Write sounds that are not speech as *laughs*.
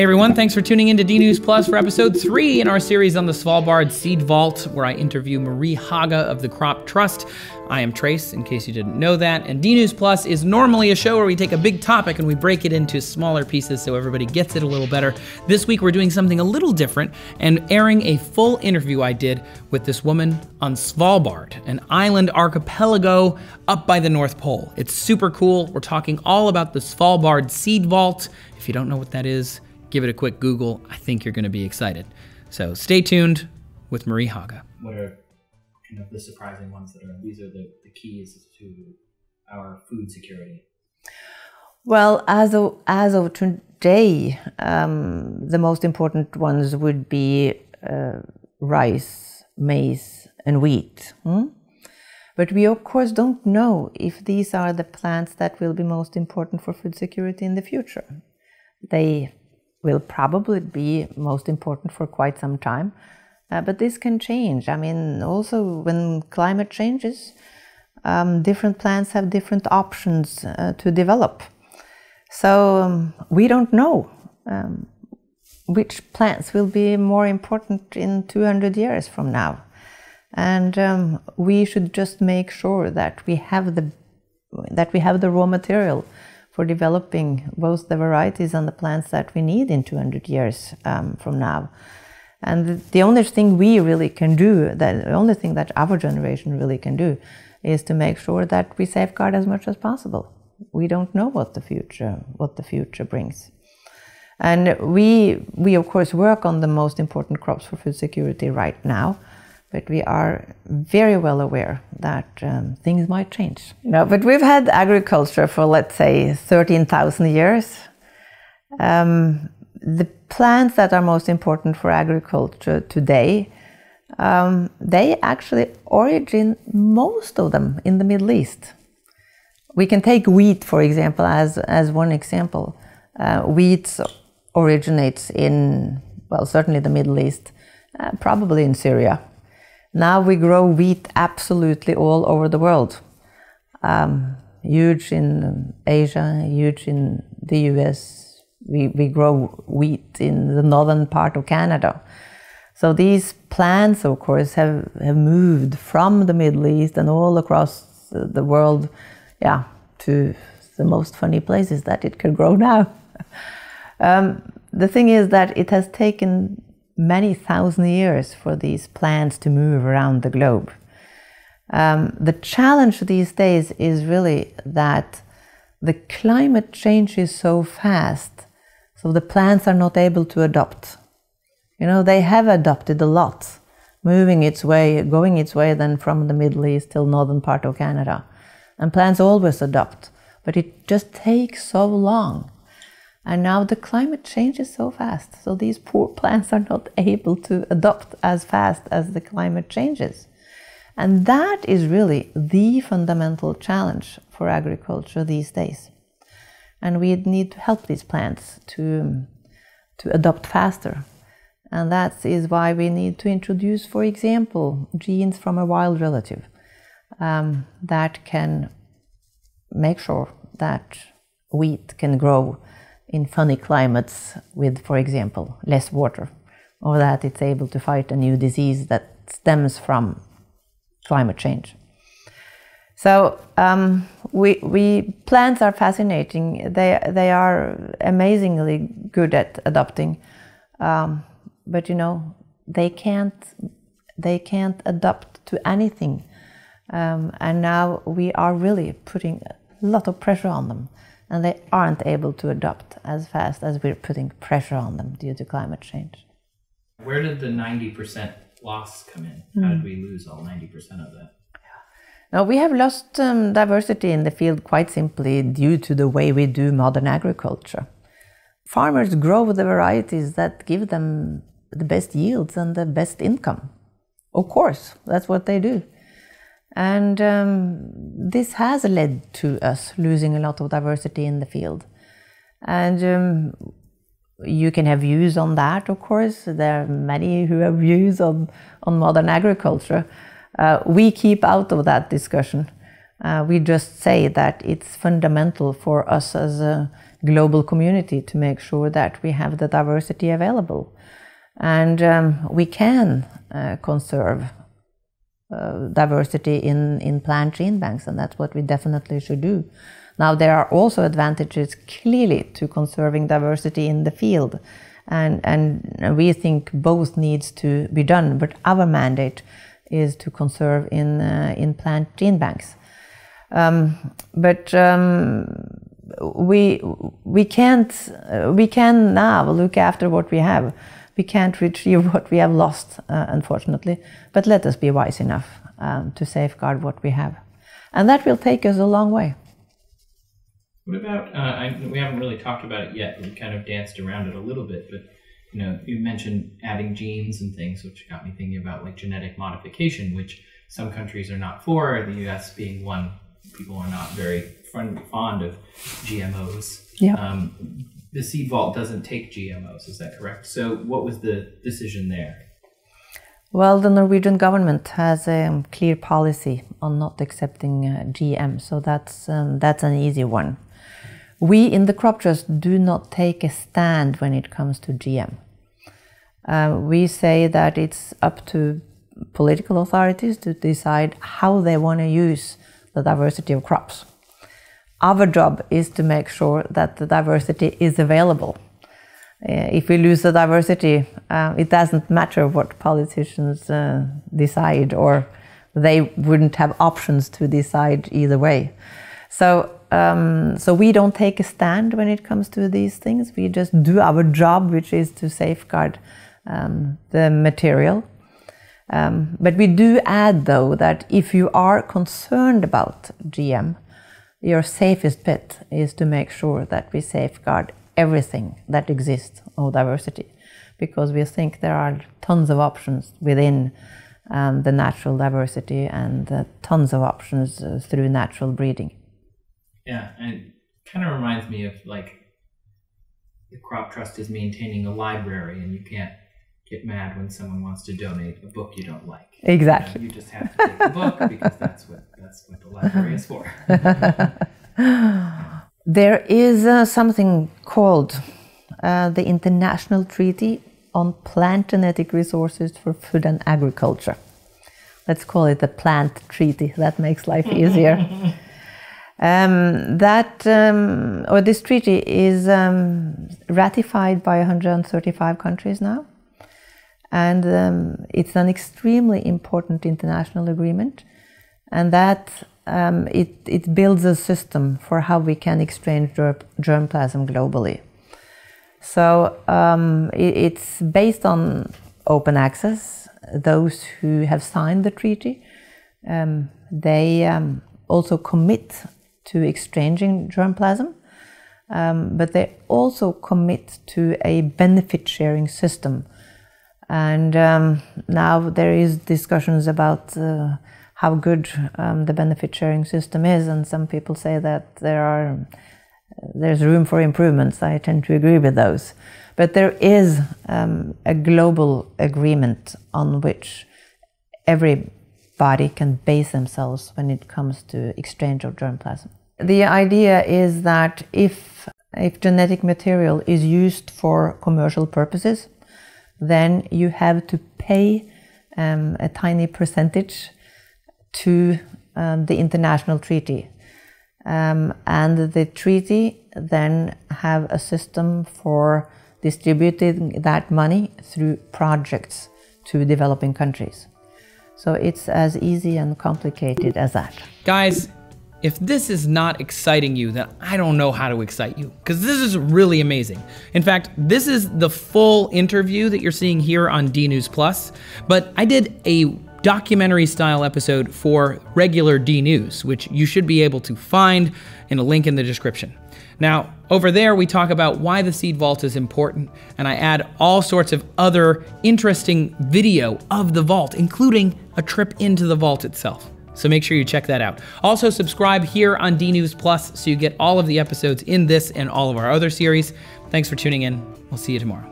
Hey everyone, thanks for tuning in to DNews Plus for episode three in our series on the Svalbard Seed Vault, where I interview Marie Haga of the Crop Trust. I am Trace, in case you didn't know that, and DNews Plus is normally a show where we take a big topic and we break it into smaller pieces so everybody gets it a little better. This week we're doing something a little different and airing a full interview I did with this woman on Svalbard, an island archipelago up by the North Pole. It's super cool. We're talking all about the Svalbard Seed Vault. If you don't know what that is, give it a quick Google. I think you're going to be excited. So stay tuned with Marie Haga. What are kind of the surprising ones that are these are the, the keys to our food security? Well, as of, as of today, um, the most important ones would be uh, rice, maize, and wheat. Hmm? But we, of course, don't know if these are the plants that will be most important for food security in the future. They will probably be most important for quite some time. Uh, but this can change. I mean, also when climate changes, um, different plants have different options uh, to develop. So um, we don't know um, which plants will be more important in 200 years from now. And um, we should just make sure that we have the that we have the raw material for developing both the varieties and the plants that we need in 200 years um, from now. And the only thing we really can do, the only thing that our generation really can do, is to make sure that we safeguard as much as possible. We don't know what the future, what the future brings. And we, we of course work on the most important crops for food security right now but we are very well aware that um, things might change. No, but we've had agriculture for let's say 13,000 years. Um, the plants that are most important for agriculture today, um, they actually origin most of them in the Middle East. We can take wheat, for example, as, as one example. Uh, wheat originates in, well, certainly the Middle East, uh, probably in Syria now we grow wheat absolutely all over the world. Um, huge in Asia, huge in the US. We, we grow wheat in the northern part of Canada. So these plants, of course, have, have moved from the Middle East and all across the world, yeah, to the most funny places that it can grow *laughs* now. um, the thing is that it has taken many thousand years for these plants to move around the globe. Um, the challenge these days is really that the climate changes so fast, so the plants are not able to adopt. You know, they have adopted a lot, moving its way, going its way then from the Middle East till northern part of Canada. And plants always adopt, but it just takes so long. And now the climate changes so fast, so these poor *laughs* plants are not able to adopt as fast as the climate changes. And that is really the fundamental challenge for agriculture these days. And we need to help these plants to, to adopt faster. And that is why we need to introduce, for example, genes from a wild relative um, that can make sure that wheat can grow in funny climates with, for example, less water, or that it's able to fight a new disease that stems from climate change. So um, we, we, plants are fascinating. They, they are amazingly good at adapting, um, but you know they can't they can't adapt to anything. Um, and now we are really putting a lot of pressure on them and they aren't able to adopt as fast as we're putting pressure on them due to climate change. Where did the 90% loss come in? Mm. How did hmm. we lose all 90% of that? Now, we have lost um, diversity in the field quite simply due to the way we do modern agriculture. Farmers grow the varieties that give them the best yields and the best income. Of course, that's what they do. And um, this has led to us losing a lot of diversity in the field. And um, you can have views on that, of course. There are many who have views on, on modern agriculture. Uh, we keep out of that discussion. Uh, we just say that it's fundamental for us as a global community to make sure that we have the diversity available. And um, we can uh, conserve uh, diversity in, in plant gene banks, and that's what we definitely should do. Now, there are also advantages clearly to conserving diversity in the field, and, and we think both needs to be done, but our mandate is to conserve in, uh, in plant gene banks. Um, but um, we, we, can't, uh, we can now look after what we have we can't retrieve what we have lost, uh, unfortunately. But let us be wise enough um, to safeguard what we have. And that will take us a long way. What about, uh, I, we haven't really talked about it yet, we kind of danced around it a little bit, but you know, you mentioned adding genes and things, which got me thinking about like genetic modification, which some countries are not for, the US being one people are not very fond, fond of GMOs. Yeah. Um, the seed vault doesn't take GMOs, is that correct? So, what was the decision there? Well, the Norwegian government has a clear policy on not accepting uh, GM, so that's um, that's an easy one. We in the crop trust do not take a stand when it comes to GM. Uh, we say that it's up to political authorities to decide how they want to use the diversity of crops. Our job is to make sure that the diversity is available. Uh, if we lose the diversity, uh, it doesn't matter what politicians uh, decide, or they wouldn't have options to decide either way. So, um, so we don't take a stand when it comes to these things. We just do our job, which is to safeguard um, the material um, but we do add, though, that if you are concerned about GM, your safest bet is to make sure that we safeguard everything that exists of diversity, because we think there are tons of options within um, the natural diversity and uh, tons of options uh, through natural breeding. Yeah, and it kind of reminds me of like the crop trust is maintaining a library, and you can't get mad when someone wants to donate a book you don't like. Exactly. You, know, you just have to take the book *laughs* because that's what that's what the library is for. *laughs* there is uh, something called uh, the International Treaty on Plant Genetic Resources for Food and Agriculture. Let's call it the Plant Treaty. That makes life *laughs* easier. Um, that um, or this treaty is um, ratified by 135 countries now and um, it's an extremely important international agreement, and that um, it, it builds a system for how we can exchange germplasm globally. So um, it, it's based on open access. Those who have signed the treaty, um, they um, also commit to exchanging germplasm, um, but they also commit to a benefit sharing system and um, now there is discussions about uh, how good um, the benefit sharing system is, and some people say that there are there's room for improvements. I tend to agree with those, but there is um, a global agreement on which everybody can base themselves when it comes to exchange of germplasm. The idea is that if if genetic material is used for commercial purposes, then you have to pay um, a tiny percentage to um, the international treaty. Um, and the treaty then have a system for distributing that money through projects to developing countries. So it's as easy and complicated as that. Guys, if this is not exciting you, then I don't know how to excite you because this is really amazing. In fact, this is the full interview that you're seeing here on DNews Plus, but I did a documentary style episode for regular DNews, which you should be able to find in a link in the description. Now, over there, we talk about why the seed vault is important, and I add all sorts of other interesting video of the vault, including a trip into the vault itself. So make sure you check that out. Also, subscribe here on DNews Plus so you get all of the episodes in this and all of our other series. Thanks for tuning in. We'll see you tomorrow.